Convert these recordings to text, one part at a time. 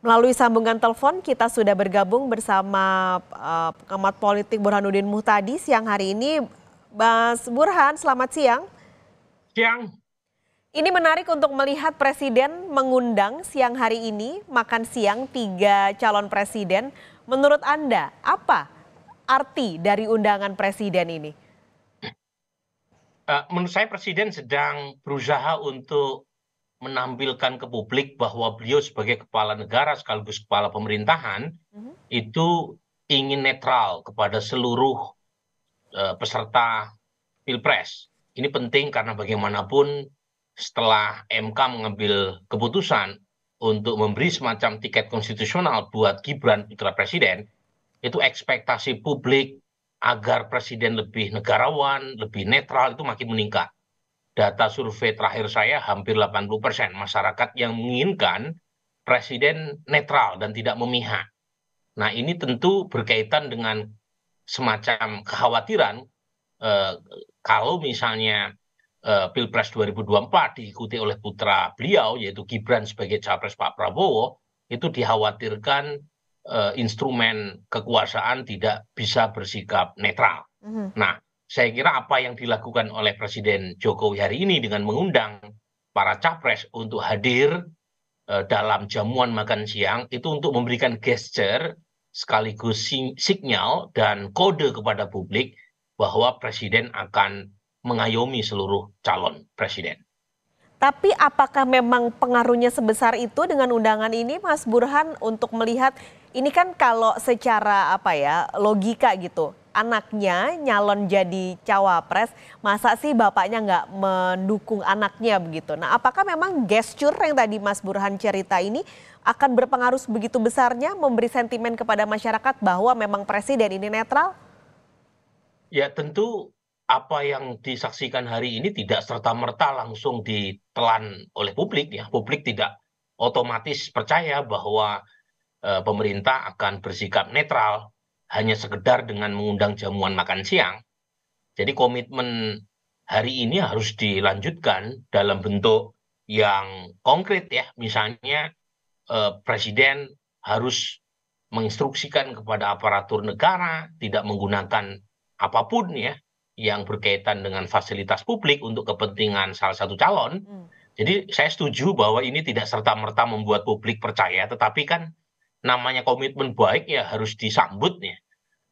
Melalui sambungan telepon kita sudah bergabung bersama uh, politik Burhanuddin Muhtadi siang hari ini. Mas Burhan, selamat siang. Siang. Ini menarik untuk melihat Presiden mengundang siang hari ini makan siang tiga calon Presiden. Menurut Anda, apa arti dari undangan Presiden ini? Uh, menurut saya Presiden sedang berusaha untuk menampilkan ke publik bahwa beliau sebagai kepala negara sekaligus kepala pemerintahan mhm. itu ingin netral kepada seluruh eh, peserta pilpres. Ini penting karena bagaimanapun setelah MK mengambil keputusan untuk memberi semacam tiket konstitusional buat Gibran putra presiden, itu ekspektasi publik agar presiden lebih negarawan, lebih netral itu makin meningkat data survei terakhir saya hampir 80 persen masyarakat yang menginginkan presiden netral dan tidak memihak. Nah ini tentu berkaitan dengan semacam kekhawatiran eh, kalau misalnya eh, Pilpres 2024 diikuti oleh putra beliau yaitu Gibran sebagai capres Pak Prabowo itu dikhawatirkan eh, instrumen kekuasaan tidak bisa bersikap netral. Mm -hmm. Nah saya kira apa yang dilakukan oleh Presiden Jokowi hari ini dengan mengundang para capres untuk hadir eh, dalam jamuan makan siang itu untuk memberikan gesture sekaligus sinyal dan kode kepada publik bahwa Presiden akan mengayomi seluruh calon Presiden. Tapi apakah memang pengaruhnya sebesar itu dengan undangan ini Mas Burhan untuk melihat ini kan kalau secara apa ya logika gitu anaknya nyalon jadi cawapres, masa sih bapaknya nggak mendukung anaknya begitu? Nah, apakah memang gesture yang tadi Mas Burhan cerita ini akan berpengaruh begitu besarnya memberi sentimen kepada masyarakat bahwa memang presiden ini netral? Ya, tentu apa yang disaksikan hari ini tidak serta-merta langsung ditelan oleh publik ya. Publik tidak otomatis percaya bahwa e, pemerintah akan bersikap netral hanya sekedar dengan mengundang jamuan makan siang. Jadi komitmen hari ini harus dilanjutkan dalam bentuk yang konkret ya. Misalnya eh, presiden harus menginstruksikan kepada aparatur negara tidak menggunakan apapun ya yang berkaitan dengan fasilitas publik untuk kepentingan salah satu calon. Hmm. Jadi saya setuju bahwa ini tidak serta merta membuat publik percaya, tetapi kan namanya komitmen baik ya harus disambut ya.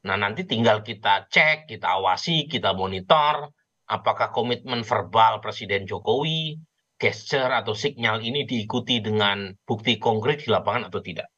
Nah nanti tinggal kita cek, kita awasi, kita monitor apakah komitmen verbal Presiden Jokowi, gesture atau signal ini diikuti dengan bukti konkret di lapangan atau tidak.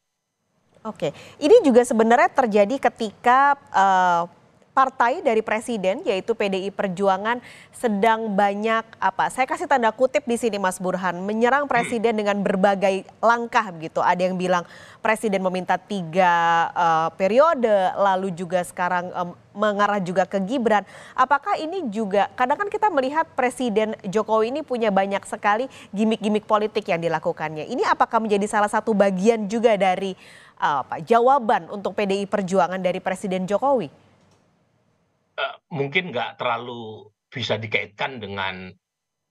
Oke, ini juga sebenarnya terjadi ketika uh, partai dari presiden yaitu PDI Perjuangan sedang banyak apa? Saya kasih tanda kutip di sini Mas Burhan menyerang hmm. presiden dengan berbagai langkah begitu. Ada yang bilang presiden meminta tiga uh, periode, lalu juga sekarang um, mengarah juga ke Gibran. Apakah ini juga kadang kan kita melihat presiden Jokowi ini punya banyak sekali gimmick-gimmick politik yang dilakukannya. Ini apakah menjadi salah satu bagian juga dari eh, apa jawaban untuk PDI Perjuangan dari Presiden Jokowi? Eh, mungkin nggak terlalu bisa dikaitkan dengan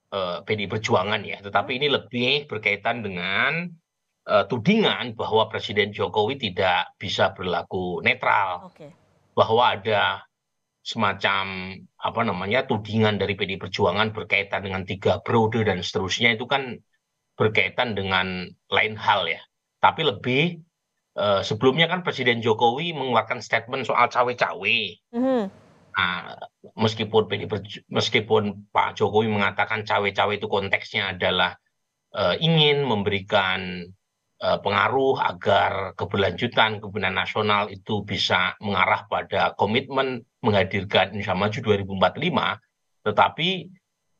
eh, pdi perjuangan ya tetapi ini lebih berkaitan dengan eh, tudingan bahwa presiden jokowi tidak bisa berlaku netral bahwa ada semacam apa namanya tudingan dari pdi perjuangan berkaitan dengan tiga periode dan seterusnya itu kan berkaitan dengan lain hal ya tapi lebih Uh, sebelumnya kan Presiden Jokowi mengeluarkan statement soal cawe-cawe. Mm -hmm. Nah, meskipun meskipun Pak Jokowi mengatakan cawe-cawe itu konteksnya adalah uh, ingin memberikan uh, pengaruh agar keberlanjutan kebenaran nasional itu bisa mengarah pada komitmen menghadirkan Indonesia Maju 2045, tetapi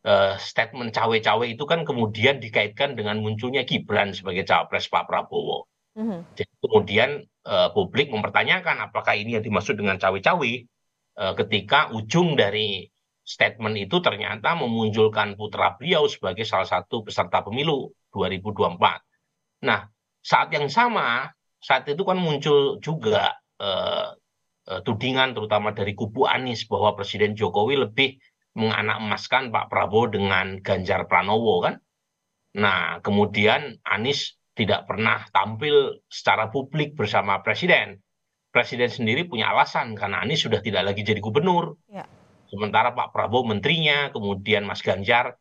uh, statement cawe-cawe itu kan kemudian dikaitkan dengan munculnya Gibran sebagai cawapres Pak Prabowo. Mm -hmm. Jadi kemudian publik mempertanyakan apakah ini yang dimaksud dengan cawe-cawe Eh, ketika ujung dari statement itu ternyata memunculkan putra beliau sebagai salah satu peserta pemilu 2024. Nah, saat yang sama, saat itu kan muncul juga eh, eh tudingan terutama dari kubu Anies bahwa Presiden Jokowi lebih menganak emaskan Pak Prabowo dengan Ganjar Pranowo kan. Nah, kemudian Anies tidak pernah tampil secara publik bersama Presiden presiden sendiri punya alasan karena anies sudah tidak lagi jadi gubernur ya. sementara pak prabowo menterinya kemudian mas ganjar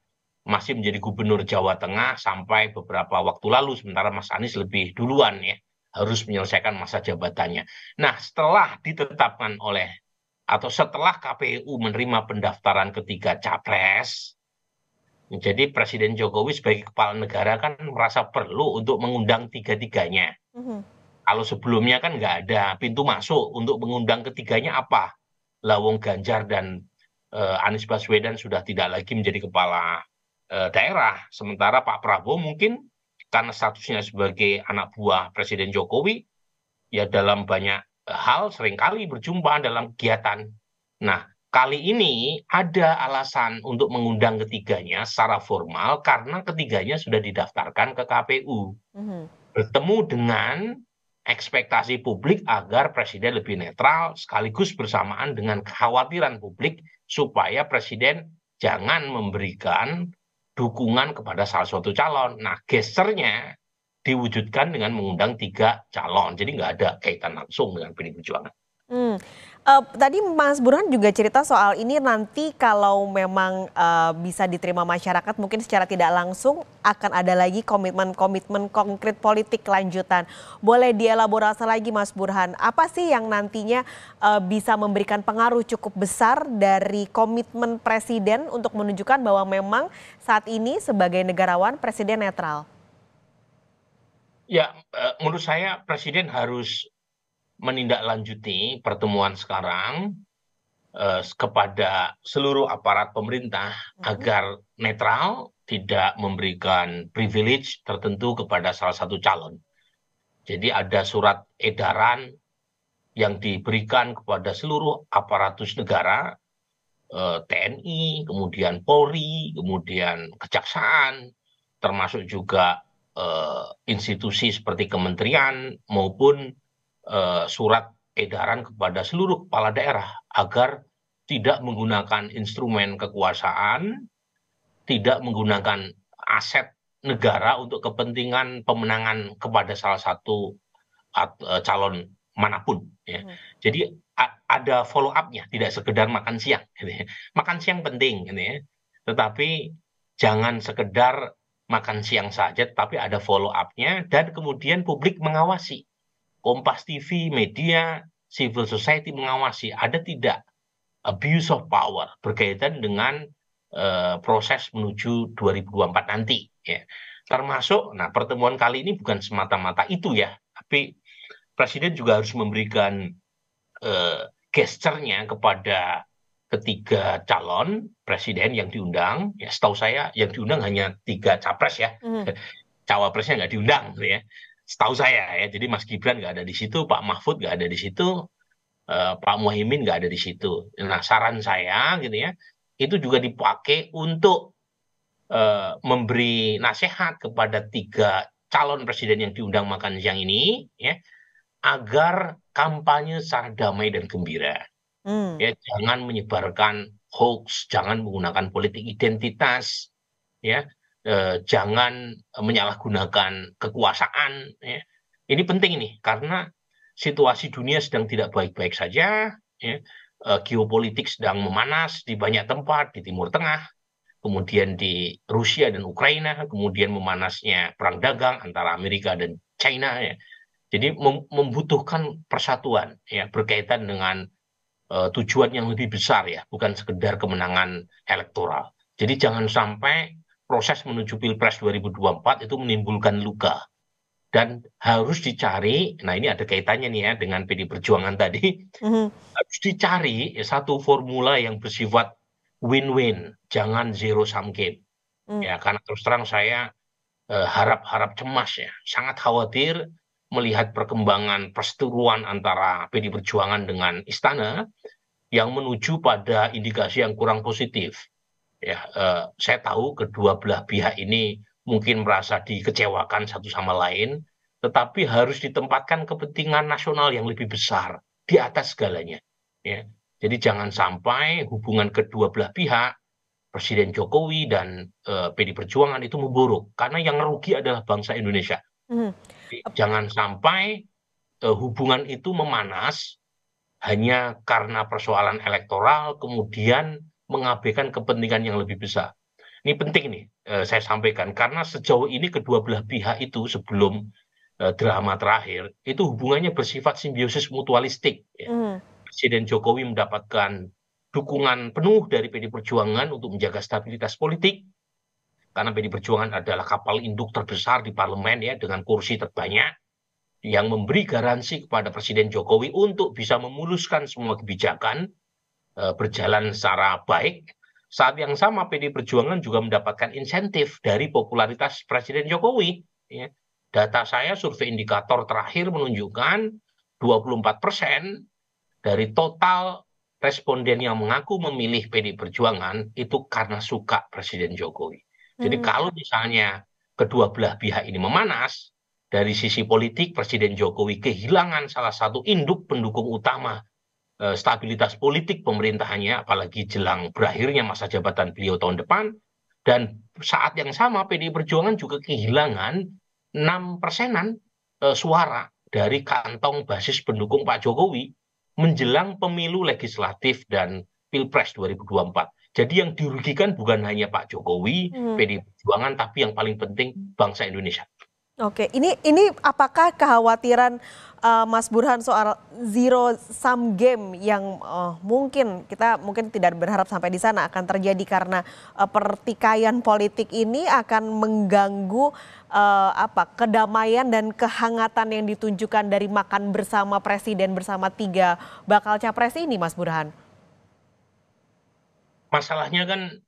masih menjadi gubernur Jawa Tengah sampai beberapa waktu lalu sementara Mas Anies lebih duluan ya harus menyelesaikan masa jabatannya. Nah, setelah ditetapkan oleh atau setelah KPU menerima pendaftaran ketiga capres jadi Presiden Jokowi sebagai kepala negara kan merasa perlu untuk mengundang tiga-tiganya. Mm -hmm kalau sebelumnya kan nggak ada pintu masuk untuk mengundang ketiganya apa? Lawong Ganjar dan e, Anies Baswedan sudah tidak lagi menjadi kepala e, daerah. Sementara Pak Prabowo mungkin karena statusnya sebagai anak buah Presiden Jokowi, ya dalam banyak hal seringkali berjumpa dalam kegiatan. Nah, kali ini ada alasan untuk mengundang ketiganya secara formal karena ketiganya sudah didaftarkan ke KPU. Mm -hmm. Bertemu dengan ekspektasi publik agar presiden lebih netral sekaligus bersamaan dengan kekhawatiran publik supaya presiden jangan memberikan dukungan kepada salah satu calon. Nah, gesernya diwujudkan dengan mengundang tiga calon. Jadi nggak ada kaitan langsung dengan pilihan Perjuangan. Hmm. Uh, tadi Mas Burhan juga cerita soal ini nanti kalau memang uh, bisa diterima masyarakat mungkin secara tidak langsung akan ada lagi komitmen-komitmen konkret politik lanjutan. Boleh dielaborasi lagi Mas Burhan, apa sih yang nantinya uh, bisa memberikan pengaruh cukup besar dari komitmen Presiden untuk menunjukkan bahwa memang saat ini sebagai negarawan Presiden netral? Ya, menurut saya Presiden harus menindaklanjuti pertemuan sekarang eh, kepada seluruh aparat pemerintah hmm. agar netral, tidak memberikan privilege tertentu kepada salah satu calon. Jadi ada surat edaran yang diberikan kepada seluruh aparatus negara, eh, TNI, kemudian Polri, kemudian Kejaksaan, termasuk juga eh, institusi seperti kementerian maupun Eh, surat edaran kepada seluruh kepala daerah agar tidak menggunakan instrumen kekuasaan tidak menggunakan aset negara untuk kepentingan pemenangan kepada salah satu eh, calon manapun. Ya. Hmm. Jadi ada follow up-nya, tidak sekedar makan siang. Gitu ya. Makan siang penting, gitu ya. tetapi jangan sekedar makan siang saja, tapi ada follow up-nya dan kemudian publik mengawasi. Kompas TV, media, civil society mengawasi ada tidak abuse of power berkaitan dengan uh, proses menuju 2024 nanti ya. Termasuk nah pertemuan kali ini bukan semata-mata itu ya, tapi presiden juga harus memberikan uh, eh, gesturnya kepada ketiga calon presiden yang diundang ya setahu saya yang diundang hanya tiga capres ya mm. cawapresnya nggak diundang gitu ya setahu saya ya jadi Mas Gibran nggak ada di situ Pak Mahfud nggak ada di situ eh, Pak Muhaimin nggak ada di situ nah saran saya gitu ya itu juga dipakai untuk eh, memberi nasihat kepada tiga calon presiden yang diundang makan siang ini ya agar kampanye secara damai dan gembira hmm. ya jangan menyebarkan hoax jangan menggunakan politik identitas ya eh, jangan menyalahgunakan kekuasaan. Ya. Ini penting ini karena situasi dunia sedang tidak baik-baik saja, ya. eh, geopolitik sedang memanas di banyak tempat di Timur Tengah, kemudian di Rusia dan Ukraina, kemudian memanasnya perang dagang antara Amerika dan China. Ya. Jadi membutuhkan persatuan ya berkaitan dengan eh, tujuan yang lebih besar ya, bukan sekedar kemenangan elektoral. Jadi jangan sampai proses menuju pilpres 2024 itu menimbulkan luka dan harus dicari nah ini ada kaitannya nih ya dengan PD Perjuangan tadi mm-hmm. harus dicari satu formula yang bersifat win-win jangan zero sum game mm. ya karena terus terang saya eh, harap-harap cemas ya sangat khawatir melihat perkembangan perseteruan antara PD Perjuangan dengan Istana yang menuju pada indikasi yang kurang positif ya eh, saya tahu kedua belah pihak ini mungkin merasa dikecewakan satu sama lain tetapi harus ditempatkan kepentingan nasional yang lebih besar di atas segalanya ya jadi jangan sampai hubungan kedua belah pihak Presiden Jokowi dan uh, eh, PD Perjuangan itu memburuk karena yang rugi adalah bangsa Indonesia. Mm. Jangan sampai uh, hubungan itu memanas hanya karena persoalan elektoral kemudian mengabaikan kepentingan yang lebih besar. Ini penting nih eh, saya sampaikan karena sejauh ini kedua belah pihak itu sebelum eh, drama terakhir itu hubungannya bersifat simbiosis mutualistik. Ya. Mm. Presiden Jokowi mendapatkan dukungan penuh dari PD Perjuangan untuk menjaga stabilitas politik karena PD Perjuangan adalah kapal induk terbesar di parlemen ya dengan kursi terbanyak yang memberi garansi kepada Presiden Jokowi untuk bisa memuluskan semua kebijakan Eh, berjalan secara baik saat yang sama pd perjuangan juga mendapatkan insentif dari popularitas presiden jokowi ya, data saya survei indikator terakhir menunjukkan 24 persen dari total responden yang mengaku memilih pd perjuangan itu karena suka presiden jokowi jadi hmm. kalau misalnya kedua belah pihak ini memanas, dari sisi politik Presiden Jokowi kehilangan salah satu induk pendukung utama Eh, stabilitas politik pemerintahannya apalagi jelang berakhirnya masa jabatan beliau tahun depan dan saat yang sama PDI Perjuangan juga kehilangan 6 persenan eh, suara dari kantong basis pendukung Pak Jokowi menjelang pemilu legislatif dan Pilpres 2024. Jadi yang dirugikan bukan hanya Pak Jokowi, hmm. PDI Perjuangan, tapi yang paling penting bangsa Indonesia. Oke, ini ini apakah kekhawatiran uh, Mas Burhan soal zero sum game yang uh, mungkin kita mungkin tidak berharap sampai di sana akan terjadi karena uh, pertikaian politik ini akan mengganggu uh, apa kedamaian dan kehangatan yang ditunjukkan dari makan bersama presiden bersama tiga bakal capres ini, Mas Burhan. Masalahnya kan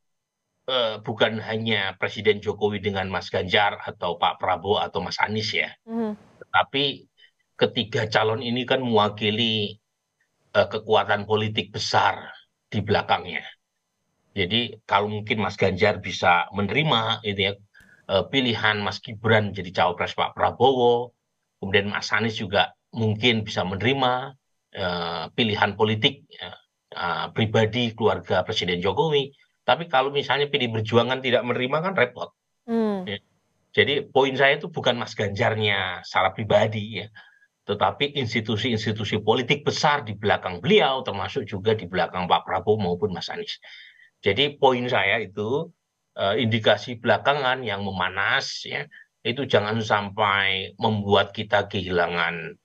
Eh, bukan hanya Presiden Jokowi dengan Mas Ganjar atau Pak Prabowo atau Mas Anies ya, hmm. tapi ketiga calon ini kan mewakili uh, kekuatan politik besar di belakangnya. Jadi kalau mungkin Mas Ganjar bisa menerima itu ya uh, pilihan Mas Gibran jadi cawapres Pak Prabowo, kemudian Mas Anies juga mungkin bisa menerima uh, pilihan politik uh, pribadi keluarga Presiden Jokowi tapi kalau misalnya PD Perjuangan tidak menerima kan repot. Hmm. Ya. Jadi poin saya itu bukan Mas Ganjarnya secara pribadi ya, tetapi institusi-institusi politik besar di belakang beliau termasuk juga di belakang Pak Prabowo maupun Mas Anies. Jadi poin saya itu eh, indikasi belakangan yang memanas ya itu jangan sampai membuat kita kehilangan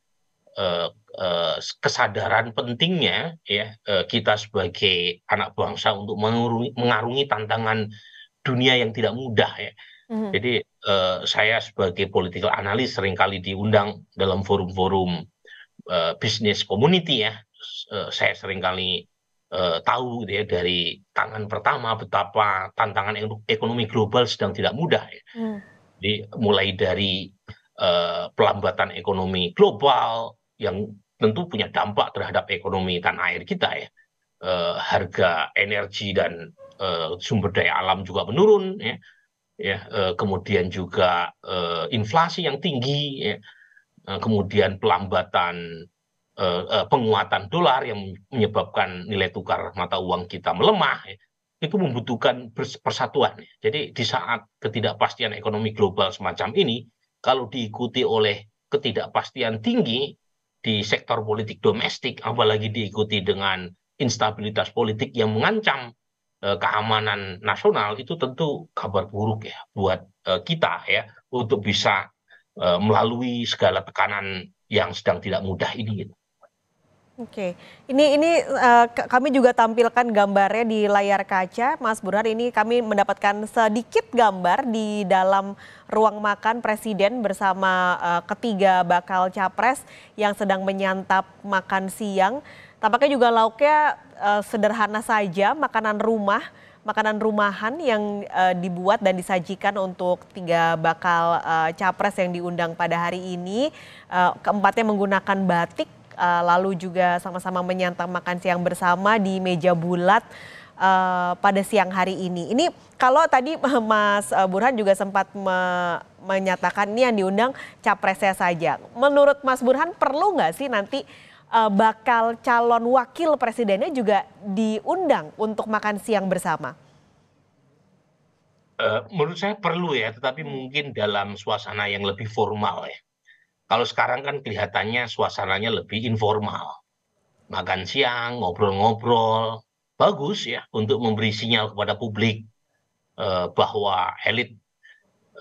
eh, eh, kesadaran pentingnya ya eh, kita sebagai anak bangsa untuk mengarungi, mengarungi tantangan dunia yang tidak mudah ya. Mm-hmm. Jadi eh, saya sebagai political analis seringkali diundang dalam forum-forum eh, bisnis community ya. Eh, saya seringkali eh, tahu gitu ya dari tangan pertama betapa tantangan ekonomi global sedang tidak mudah ya. Mm. Jadi mulai dari eh, pelambatan ekonomi global yang tentu punya dampak terhadap ekonomi tanah air kita ya. E, harga energi dan e, sumber daya alam juga menurun ya. ya e, kemudian juga e, inflasi yang tinggi ya. e, kemudian pelambatan e, e, penguatan dolar yang menyebabkan nilai tukar mata uang kita melemah ya. itu membutuhkan persatuan. Ya. Jadi di saat ketidakpastian ekonomi global semacam ini kalau diikuti oleh ketidakpastian tinggi di sektor politik domestik apalagi diikuti dengan instabilitas politik yang mengancam e, keamanan nasional itu tentu kabar buruk ya buat e, kita ya untuk bisa e, melalui segala tekanan yang sedang tidak mudah ini gitu. Oke, okay. ini ini uh, kami juga tampilkan gambarnya di layar kaca, Mas Burhan. Ini kami mendapatkan sedikit gambar di dalam ruang makan presiden bersama uh, ketiga bakal capres yang sedang menyantap makan siang. Tampaknya juga lauknya uh, sederhana saja, makanan rumah, makanan rumahan yang uh, dibuat dan disajikan untuk tiga bakal uh, capres yang diundang pada hari ini. Uh, keempatnya menggunakan batik Eh, lalu juga sama-sama menyantap makan siang bersama di meja bulat uh, pada siang hari ini. Ini kalau tadi Mas eh, Burhan juga sempat me menyatakan ini yang diundang capresnya saja. Menurut Mas Burhan perlu nggak sih nanti uh, bakal calon wakil presidennya juga diundang untuk makan siang bersama? Uh, menurut saya perlu ya, tetapi mungkin dalam suasana yang lebih formal ya. Kalau sekarang kan kelihatannya suasananya lebih informal. Makan siang, ngobrol-ngobrol, bagus ya untuk memberi sinyal kepada publik eh, bahwa elit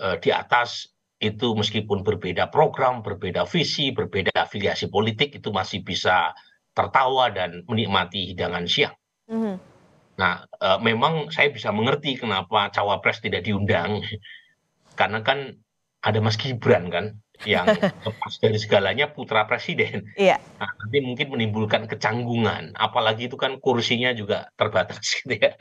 eh, di atas itu meskipun berbeda program, berbeda visi, berbeda afiliasi politik itu masih bisa tertawa dan menikmati hidangan siang. Mm -hmm. Nah, e, memang saya bisa mengerti kenapa cawapres tidak diundang, karena kan ada Mas Gibran kan yang lepas dari segalanya putra presiden. Iya. Nah, nanti mungkin menimbulkan kecanggungan, apalagi itu kan kursinya juga terbatas gitu ya.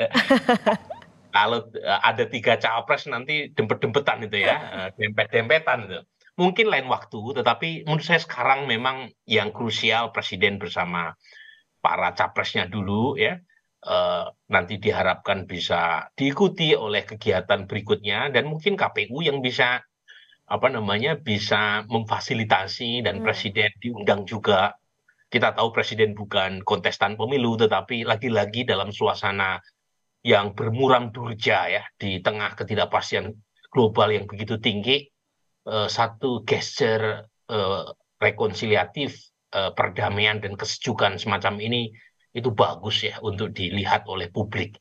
Kalau eh, ada tiga cawapres nanti dempet-dempetan itu ya, eh, dempet-dempetan itu. Mungkin lain waktu, tetapi menurut saya sekarang memang yang krusial presiden bersama para capresnya dulu ya. Uh, nanti diharapkan bisa diikuti oleh kegiatan berikutnya dan mungkin KPU yang bisa apa namanya bisa memfasilitasi dan hmm. presiden diundang juga. Kita tahu presiden bukan kontestan pemilu tetapi lagi-lagi dalam suasana yang bermuram durja ya di tengah ketidakpastian global yang begitu tinggi eh, satu gesture eh, rekonsiliatif eh, perdamaian dan kesejukan semacam ini itu bagus ya untuk dilihat oleh publik.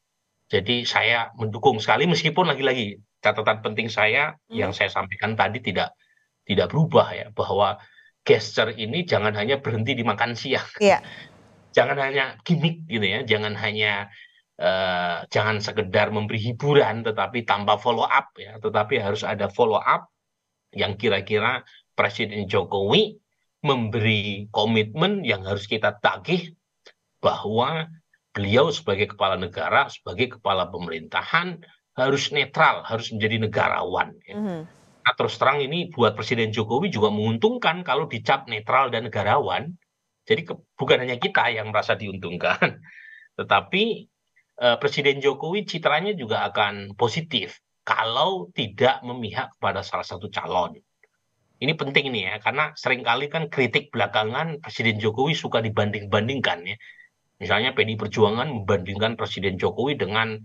Jadi saya mendukung sekali meskipun lagi-lagi catatan penting saya hmm. yang saya sampaikan tadi tidak tidak berubah ya bahwa gesture ini jangan hanya berhenti di makan siang. Yeah. jangan hanya gimmick gitu ya, jangan hanya uh, jangan sekedar memberi hiburan tetapi tanpa follow up ya, tetapi harus ada follow up yang kira-kira Presiden Jokowi memberi komitmen yang harus kita tagih bahwa beliau sebagai kepala negara, sebagai kepala pemerintahan harus netral, harus menjadi negarawan. Ya. Mm -hmm. Nah, terus terang ini buat Presiden Jokowi juga menguntungkan kalau dicap netral dan negarawan. Jadi ke, bukan hanya kita yang merasa diuntungkan, tetapi eh, Presiden Jokowi citranya juga akan positif kalau tidak memihak kepada salah satu calon. Ini penting nih ya, karena seringkali kan kritik belakangan Presiden Jokowi suka dibanding-bandingkan ya. Misalnya PD Perjuangan membandingkan Presiden Jokowi dengan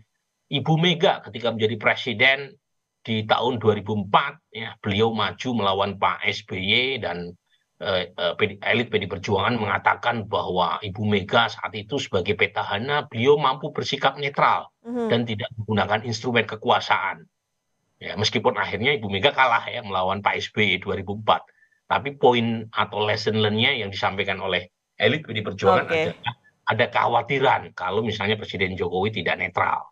Ibu Mega ketika menjadi presiden di tahun 2004 ya beliau maju melawan Pak SBY dan eh, eh elit PD Perjuangan mengatakan bahwa Ibu Mega saat itu sebagai petahana beliau mampu bersikap netral mm -hmm. dan tidak menggunakan instrumen kekuasaan. Ya, meskipun akhirnya Ibu Mega kalah ya melawan Pak SBY 2004. Tapi poin atau lesson learn-nya yang disampaikan oleh elit PD Perjuangan okay. adalah ada kekhawatiran kalau misalnya Presiden Jokowi tidak netral.